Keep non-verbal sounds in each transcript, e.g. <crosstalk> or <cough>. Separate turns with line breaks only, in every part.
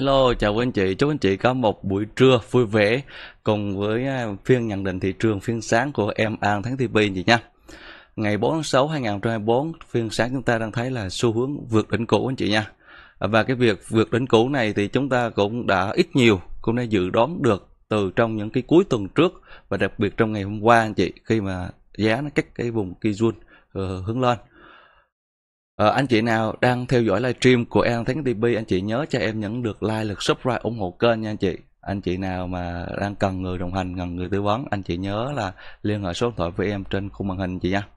Hello, chào quý anh chị. Chúc anh chị có một buổi trưa vui vẻ cùng với à, phiên nhận định thị trường phiên sáng của em An Thắng TV chị nha. Ngày 4 tháng 6 2024, phiên sáng chúng ta đang thấy là xu hướng vượt đỉnh cũ anh chị nha. Và cái việc vượt đỉnh cũ này thì chúng ta cũng đã ít nhiều cũng đã dự đoán được từ trong những cái cuối tuần trước và đặc biệt trong ngày hôm qua anh chị khi mà giá nó cách cái vùng Kijun uh, hướng lên À, anh chị nào đang theo dõi livestream của em Thánh TV, anh chị nhớ cho em nhấn được like, lượt subscribe ủng hộ kênh nha anh chị. Anh chị nào mà đang cần người đồng hành, cần người tư vấn, anh chị nhớ là liên hệ số điện thoại với em trên khung màn hình chị nha.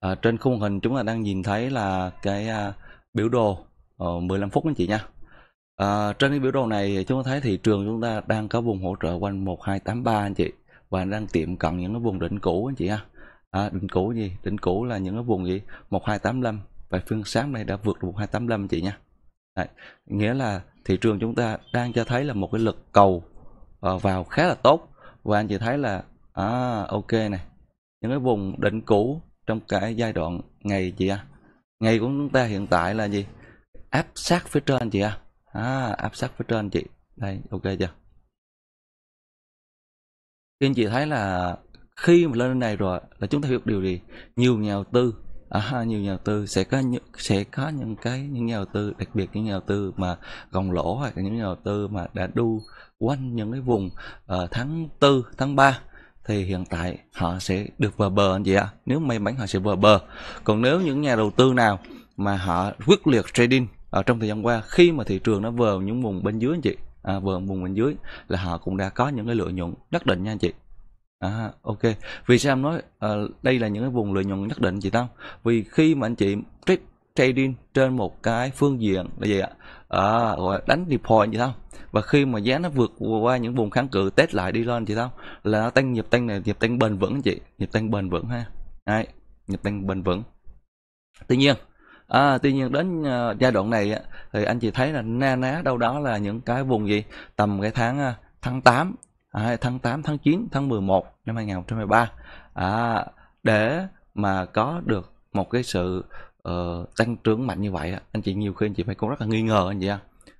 À, trên khung màn hình chúng ta đang nhìn thấy là cái à, biểu đồ uh, ờ, 15 phút anh chị nha. À, trên cái biểu đồ này chúng ta thấy thị trường chúng ta đang có vùng hỗ trợ quanh 1283 anh chị và đang tiệm cận những cái vùng đỉnh cũ anh chị ha à, đỉnh cũ gì đỉnh cũ là những cái vùng gì 1285 và phương sáng này đã vượt được 1285 anh chị nha Đấy, nghĩa là thị trường chúng ta đang cho thấy là một cái lực cầu ờ, vào khá là tốt và anh chị thấy là à, ok này những cái vùng đỉnh cũ trong cái giai đoạn ngày chị ạ ngày của chúng ta hiện tại là gì áp sát phía trên chị ạ à, áp sát phía trên chị đây ok chưa thì anh chị thấy là khi mà lên này rồi là chúng ta hiểu điều gì nhiều nhà đầu tư à, nhiều nhà đầu tư sẽ có những sẽ có những cái những nhà đầu tư đặc biệt những nhà đầu tư mà gồng lỗ hoặc là những nhà đầu tư mà đã đu quanh những cái vùng uh, tháng tư tháng 3 thì hiện tại họ sẽ được vào bờ anh chị ạ nếu may mắn họ sẽ vào bờ còn nếu những nhà đầu tư nào mà họ quyết liệt trading ở trong thời gian qua khi mà thị trường nó vào những vùng bên dưới anh chị à, vùng vùng bên dưới là họ cũng đã có những cái lợi nhuận nhất định nha anh chị à, ok vì sao em nói à, đây là những cái vùng lợi nhuận nhất định chị tao vì khi mà anh chị trade trading trên một cái phương diện là gì ạ à, gọi đánh deploy vậy không và khi mà giá nó vượt qua những vùng kháng cự test lại đi lên chị tao là nó tăng nhịp tăng này nhịp tăng bền vững chị nhịp tăng bền vững ha Đấy, nhịp tăng bền vững tuy nhiên À, tuy nhiên đến uh, giai đoạn này thì anh chị thấy là na ná đâu đó là những cái vùng gì tầm cái tháng ờ, tháng 8 à, tháng 8 tháng 9 tháng 11 năm 2013 à, để mà có được một cái sự uh, tăng trưởng mạnh như vậy anh chị nhiều khi anh chị phải cũng rất là nghi ngờ anh chị ạ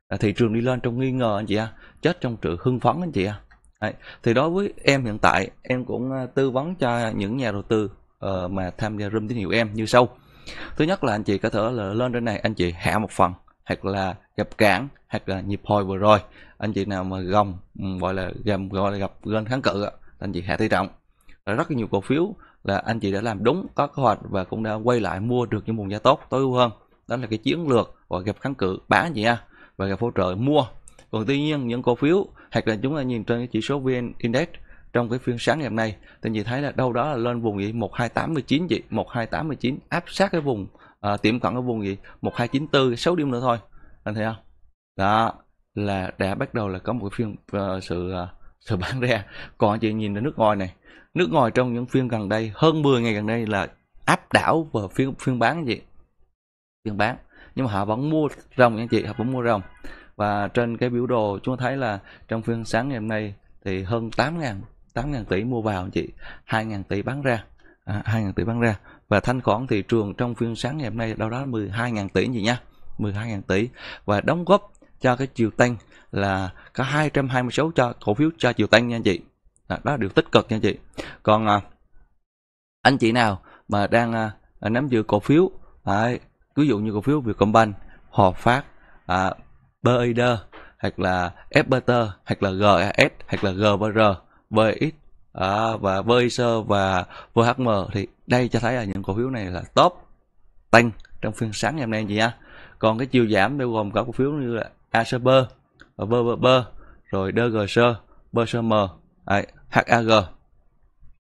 à, thị trường đi lên trong nghi ngờ anh chị ạ à. chết trong sự hưng phấn anh chị ạ à. thì đối với em hiện tại em cũng tư vấn cho những nhà đầu tư uh, mà tham gia room tín hiệu em như sau thứ nhất là anh chị có thể là lên trên này anh chị hạ một phần hoặc là gặp cản hoặc là nhịp hồi vừa rồi anh chị nào mà gồng ừ, gọi là gầm gọi là gặp lên kháng cự anh chị hạ tỷ trọng rất nhiều cổ phiếu là anh chị đã làm đúng có kế hoạch và cũng đã quay lại mua được những vùng giá tốt tối ưu hơn đó là cái chiến lược và gặp kháng cự bán gì nha và gặp hỗ trợ mua còn tuy nhiên những cổ phiếu hoặc là chúng ta nhìn trên cái chỉ số vn index trong cái phiên sáng ngày hôm nay thì chị thấy là đâu đó là lên vùng gì 1289 chị 1289 áp sát cái vùng à, tiệm cận cái vùng gì 1294 6 điểm nữa thôi anh thấy không đó là đã bắt đầu là có một cái phiên uh, sự uh, sự <laughs> bán ra còn chị nhìn ở nước ngoài này nước ngoài trong những phiên gần đây hơn 10 ngày gần đây là áp đảo và phiên phiên bán gì phiên bán nhưng mà họ vẫn mua rồng anh chị họ vẫn mua rồng và trên cái biểu đồ chúng ta thấy là trong phiên sáng ngày hôm nay thì hơn 8 ngàn 8.000 tỷ mua vào anh chị 2.000 tỷ bán ra à, 2.000 tỷ bán ra và thanh khoản thị trường trong phiên sáng ngày hôm nay đâu đó 12.000 tỷ gì nha 12.000 tỷ và đóng góp cho cái chiều tăng là có 226 cho cổ phiếu cho chiều tăng nha anh chị đó là điều tích cực nha anh chị còn à, anh chị nào mà đang à, nắm giữ cổ phiếu à, ví dụ như cổ phiếu Vietcombank Hòa Phát à, BID hoặc là FPT hoặc là GAS hoặc là gbr VX à, và VIC và VHM thì đây cho thấy là những cổ phiếu này là top tăng trong phiên sáng ngày hôm nay chị nha. Còn cái chiều giảm bao gồm các cổ phiếu như là ACB, VVB, rồi DGC, BCM, HAG.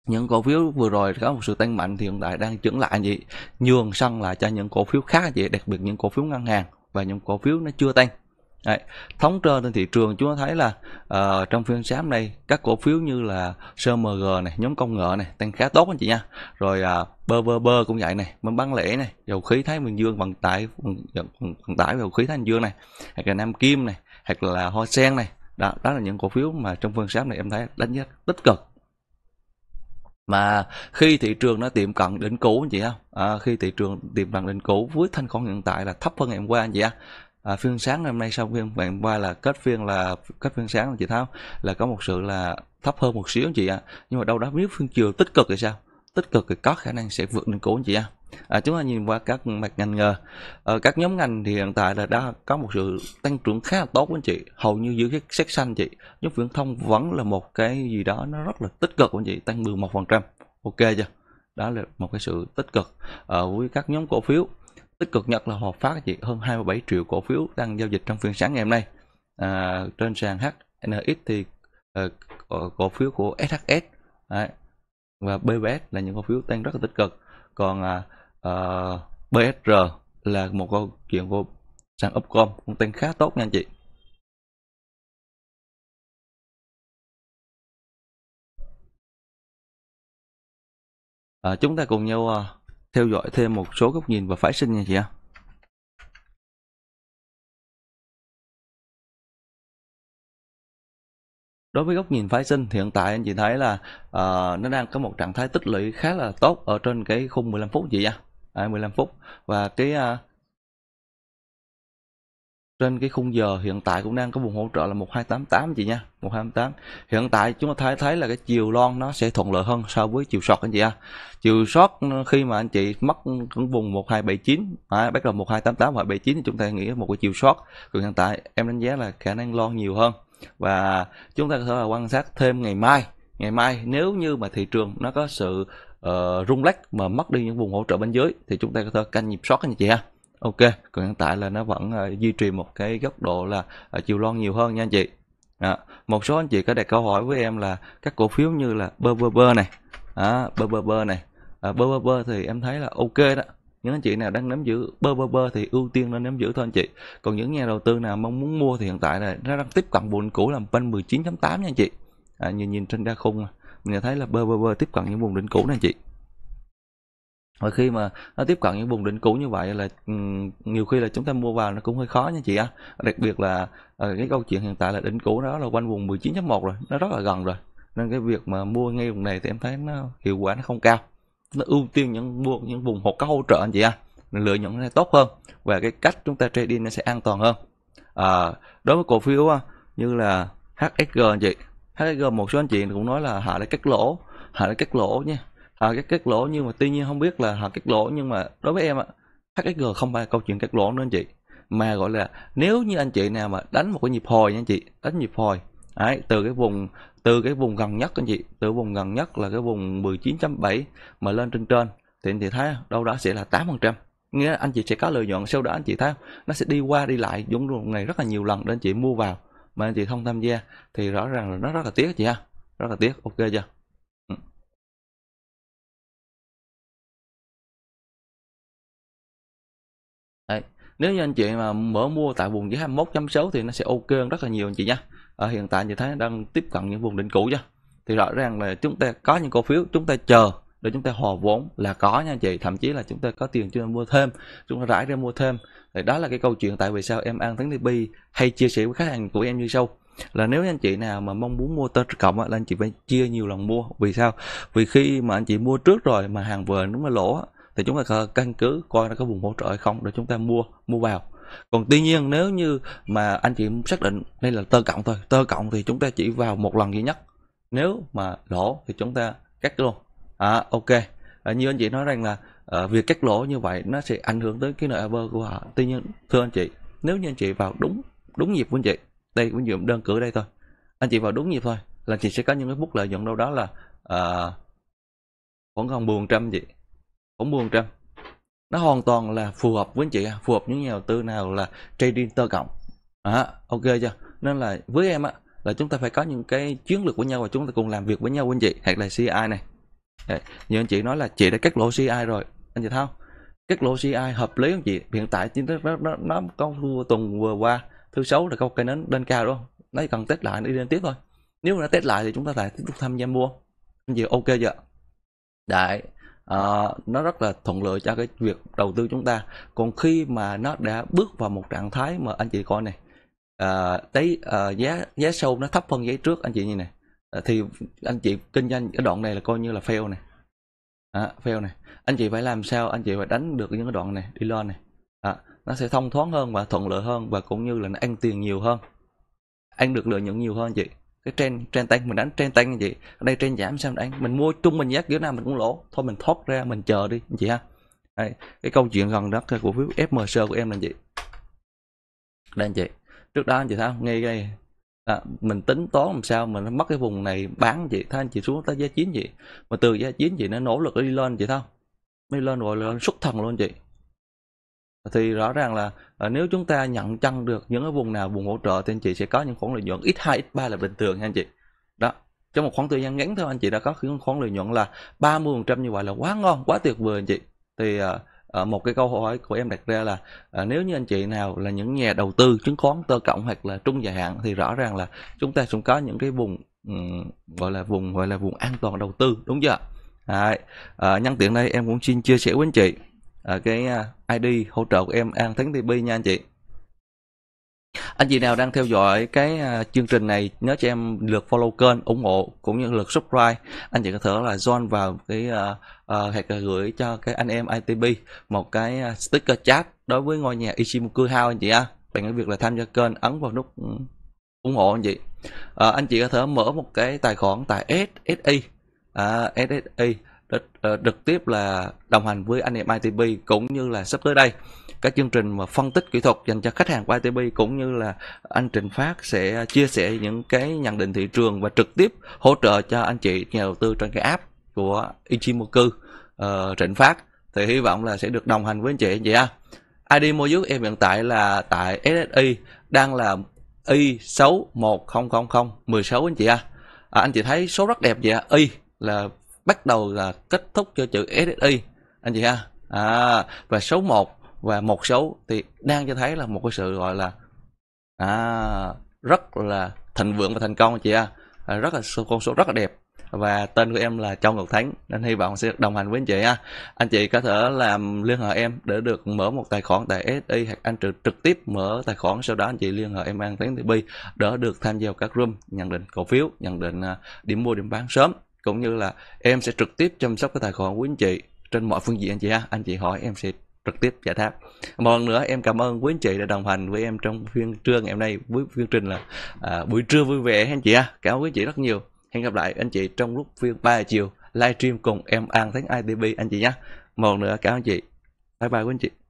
Những cổ phiếu vừa rồi có một sự tăng mạnh thì hiện tại đang chững lại gì? nhường sân lại cho những cổ phiếu khác vậy, đặc biệt những cổ phiếu ngân hàng và những cổ phiếu nó chưa tăng. Đấy, thống trơ trên thị trường chúng ta thấy là uh, trong phiên sáng nay các cổ phiếu như là CMG này, nhóm công nghệ này tăng khá tốt anh chị nha. Rồi uh, bơ bơ bơ cũng vậy này, mình bán lẻ này, dầu khí Thái Bình Dương vận tải vận tải dầu khí Thái Bình Dương này, hoặc là Nam Kim này, hoặc là Hoa Sen này. Đó, đó là những cổ phiếu mà trong phiên sáng này em thấy đánh giá tích cực mà khi thị trường nó tiệm cận đỉnh cũ anh chị không à, khi thị trường tiệm cận đỉnh cũ với thanh khoản hiện tại là thấp hơn ngày hôm qua anh chị ạ à? à, phiên sáng hôm nay sau phiên bạn qua là kết phiên là kết phiên sáng chị tháo là có một sự là thấp hơn một xíu chị ạ à. nhưng mà đâu đó nếu phiên chiều tích cực thì sao tích cực thì có khả năng sẽ vượt lên cổ anh chị ạ à. À, chúng ta nhìn qua các mặt ngành nghề à, các nhóm ngành thì hiện tại là đã có một sự tăng trưởng khá là tốt anh chị hầu như giữa cái xét xanh chị nhóm viễn thông vẫn là một cái gì đó nó rất là tích cực anh chị tăng 11 phần trăm ok chưa đó là một cái sự tích cực ở ờ, à, với các nhóm cổ phiếu tích cực nhất là họ phát diệt hơn 27 triệu cổ phiếu đang giao dịch trong phiên sáng ngày hôm nay à, trên sàn HNX thì uh, cổ, phiếu của SHS đấy, và BBS là những cổ phiếu tăng rất là tích cực còn uh, à, ờ, BSR là một câu chuyện của sàn Upcom cũng tăng khá tốt nha anh chị À, chúng ta cùng nhau uh, theo dõi thêm một số góc nhìn và phái sinh nha chị ạ. Đối với góc nhìn phái sinh thì hiện tại anh chị thấy là uh, nó đang có một trạng thái tích lũy khá là tốt ở trên cái khung 15 phút chị ạ. À, 15 phút và cái uh, trên cái khung giờ hiện tại cũng đang có vùng hỗ trợ là 1288 chị nha 1288 hiện tại chúng ta thấy thấy là cái chiều lon nó sẽ thuận lợi hơn so với chiều short anh chị ha chiều short ừ, khi mà anh chị mất cái vùng 1279 à, bắt đầu 1288 hoặc 79 thì chúng ta nghĩ một cái chiều short còn hiện tại em đánh giá là khả năng lon nhiều hơn và chúng ta có thể là quan sát thêm ngày mai ngày mai nếu như mà thị trường nó có sự uh, rung lắc mà mất đi những vùng hỗ trợ bên dưới thì chúng ta có thể canh nhịp short anh chị ha ok còn hiện tại là nó vẫn uh, duy trì một cái góc độ là uh, chiều lon nhiều hơn nha anh chị à, một số anh chị có đặt câu hỏi với em là các cổ phiếu như là bơ bơ bơ này à, bơ bơ bơ này à, bơ bơ bơ thì em thấy là ok đó những anh chị nào đang nắm giữ bơ bơ bơ thì ưu tiên nên nắm giữ thôi anh chị còn những nhà đầu tư nào mong muốn mua thì hiện tại là nó đang tiếp cận vùng cũ là quanh 19.8 nha anh chị à, nhìn nhìn trên đa khung mình thấy là bơ bơ bơ tiếp cận những vùng đỉnh cũ này anh chị và khi mà nó tiếp cận những vùng đỉnh cũ như vậy là nhiều khi là chúng ta mua vào nó cũng hơi khó nha chị á đặc biệt là ờ, cái câu chuyện hiện tại là đỉnh cũ đó là quanh vùng 19.1 rồi nó rất là gần rồi nên cái việc mà mua ngay vùng này thì em thấy nó hiệu quả nó không cao nó ưu tiên những mua những vùng hột cá hỗ trợ anh chị ạ à. lựa những này tốt hơn và cái cách chúng ta trading nó sẽ an toàn hơn à, đối với cổ phiếu như là HSG anh chị HSG một số anh chị cũng nói là hạ để cắt lỗ hạ để cắt lỗ nha họ cắt cắt lỗ nhưng mà tuy nhiên không biết là họ ờ, cắt lỗ nhưng mà đối với em á HSG không phải câu chuyện cắt lỗ nữa anh chị mà gọi là nếu như anh chị nào mà đánh một cái nhịp hồi nha anh chị đánh nhịp hồi Đấy, từ cái vùng từ cái vùng gần nhất anh chị từ vùng gần nhất là cái vùng 19.7 mà lên trên trên thì anh chị thấy đâu đó sẽ là 8 phần trăm nghĩa là anh chị sẽ có lợi nhuận sau đó anh chị thấy nó sẽ đi qua đi lại dũng một ngày rất là nhiều lần để anh chị mua vào mà anh chị không tham gia thì rõ ràng là nó rất là tiếc chị ha rất là tiếc ok chưa Đấy. nếu như anh chị mà mở mua tại vùng dưới 21.6 thì nó sẽ ok hơn rất là nhiều anh chị nha ở hiện tại như thế đang tiếp cận những vùng đỉnh cũ chưa? thì rõ ràng là chúng ta có những cổ phiếu chúng ta chờ để chúng ta hòa vốn là có nha chị thậm chí là chúng ta có tiền chúng ta mua thêm chúng ta rải ra mua thêm thì đó là cái câu chuyện tại vì sao em ăn thắng bi hay chia sẻ với khách hàng của em như sau là nếu anh chị nào mà mong muốn mua tơ cộng là anh chị phải chia nhiều lần mua vì sao vì khi mà anh chị mua trước rồi mà hàng vừa nó mới lỗ thì chúng ta căn cứ coi nó có vùng hỗ trợ hay không để chúng ta mua mua vào còn tuy nhiên nếu như mà anh chị xác định đây là tơ cộng thôi tơ cộng thì chúng ta chỉ vào một lần duy nhất nếu mà lỗ thì chúng ta cắt luôn à, ok à, như anh chị nói rằng là à, việc cắt lỗ như vậy nó sẽ ảnh hưởng tới cái nợ của họ tuy nhiên thưa anh chị nếu như anh chị vào đúng đúng nhịp của anh chị đây cũng dụng đơn cử đây thôi anh chị vào đúng nhịp thôi là chị sẽ có những cái mức lợi nhuận đâu đó là à, khoảng gần buồn trăm chị 40%. Nó hoàn toàn là phù hợp với anh chị, phù hợp những nhà đầu tư nào là trading tơ cộng. À, ok chưa? Nên là với em á là chúng ta phải có những cái chiến lược của nhau và chúng ta cùng làm việc với nhau anh chị, hoặc là CI này. Đấy, như anh chị nói là chị đã cắt lỗ CI rồi, anh chị thao Cắt lỗ CI hợp lý không chị? Hiện tại nó nó nó, nó có tuần vừa qua thứ sáu là có cây nến lên cao đúng không? Nó cần test lại nó đi lên tiếp thôi. Nếu mà nó test lại thì chúng ta lại tiếp tục tham gia mua. Anh chị ok chưa? đại uh, nó rất là thuận lợi cho cái việc đầu tư chúng ta còn khi mà nó đã bước vào một trạng thái mà anh chị coi này ờ, thấy uh, ờ, giá giá sâu nó thấp hơn giấy trước anh chị như này uh, thì anh chị kinh doanh cái đoạn này là coi như là fail này à, fail này anh chị phải làm sao anh chị phải đánh được những cái đoạn này đi lên này à, nó sẽ thông thoáng hơn và thuận lợi hơn và cũng như là nó ăn tiền nhiều hơn ăn được lợi nhuận nhiều hơn chị cái trên trên tăng mình đánh trên tăng như vậy ở đây trên giảm sao đánh mình mua trung mình giá kiểu nào mình cũng lỗ thôi mình thoát ra mình chờ đi anh chị ha đây, cái câu chuyện gần đó của phiếu FMC của em là gì đây anh chị trước đó anh chị thấy ngay đây à, mình tính toán làm sao mình mất cái vùng này bán chị thấy anh chị xuống tới giá chín vậy mà từ giá chín chị nó nỗ lực đi lên chị thấy không mới lên rồi lên xuất thần luôn chị thì rõ ràng là ờ, nếu chúng ta nhận chân được những cái vùng nào vùng hỗ trợ thì anh chị sẽ có những khoản lợi nhuận ít 2 ít 3 là bình thường nha anh chị đó trong một khoảng thời gian ngắn thôi anh chị đã có những khoản lợi nhuận là 30% như vậy là quá ngon quá tuyệt vời anh chị thì uh, một cái câu hỏi của em đặt ra là uh, nếu như anh chị nào là những nhà đầu tư chứng khoán tơ cộng hoặc là trung dài hạn thì rõ ràng là chúng ta cũng có những cái vùng um, gọi là vùng gọi là vùng an toàn đầu tư đúng chưa Đấy. À, nhân tiện đây em cũng xin chia sẻ với anh chị Ờ, cái à, id hỗ trợ của em an thắng tv nha anh chị anh chị nào đang theo dõi cái à, chương trình này nhớ cho em lượt follow kênh ủng hộ cũng như lượt subscribe anh chị có thể là join vào cái uh, uh, gửi cho cái anh em ITB một cái sticker chat đối với ngôi nhà Ichimoku House anh chị ha à. bằng cái việc là tham gia kênh ấn vào nút ừ, ủng hộ anh chị uh, anh chị có thể mở một cái tài khoản tại SSI uh, SSI Ờ, trực tiếp là đồng hành với anh em ITB cũng như là sắp tới đây các chương trình mà phân tích kỹ thuật dành cho khách hàng của ITB cũng như là anh Trình Phát sẽ chia sẻ những cái nhận định thị trường và trực tiếp hỗ trợ cho anh chị nhà đầu tư trên cái app của Ichimoku uh, Trịnh Phát thì hy vọng là sẽ được đồng hành với anh chị anh chị ha. ID mua dưới em hiện tại là tại SSI đang là Y6100016 anh chị ha. À, anh chị thấy số rất đẹp vậy à Y là bắt đầu là kết thúc cho chữ SSI anh chị ha à, và số 1 và một số thì đang cho thấy là một cái sự gọi là à, rất là thịnh vượng và thành công chị ha à. rất là con số rất là đẹp và tên của em là Châu Ngọc thắng nên hy vọng sẽ đồng hành với anh chị ha anh chị có thể làm liên hệ em để được mở một tài khoản tại SI hoặc anh trực trực tiếp mở tài khoản sau đó anh chị liên hệ em An Thánh TV để được tham gia các room nhận định cổ phiếu nhận định à, điểm mua điểm bán sớm cũng như là em sẽ trực tiếp chăm sóc cái tài khoản của anh chị trên mọi phương diện anh chị ha anh chị hỏi em sẽ trực tiếp giải đáp một lần nữa em cảm ơn quý anh chị đã đồng hành với em trong phiên trưa ngày hôm nay với phiên trình là à, buổi trưa vui vẻ anh chị ha cảm ơn quý anh chị rất nhiều hẹn gặp lại anh chị trong lúc phiên 3 chiều livestream cùng em An Thắng ITB anh chị nhé một lần nữa cảm ơn chị bye bye quý anh chị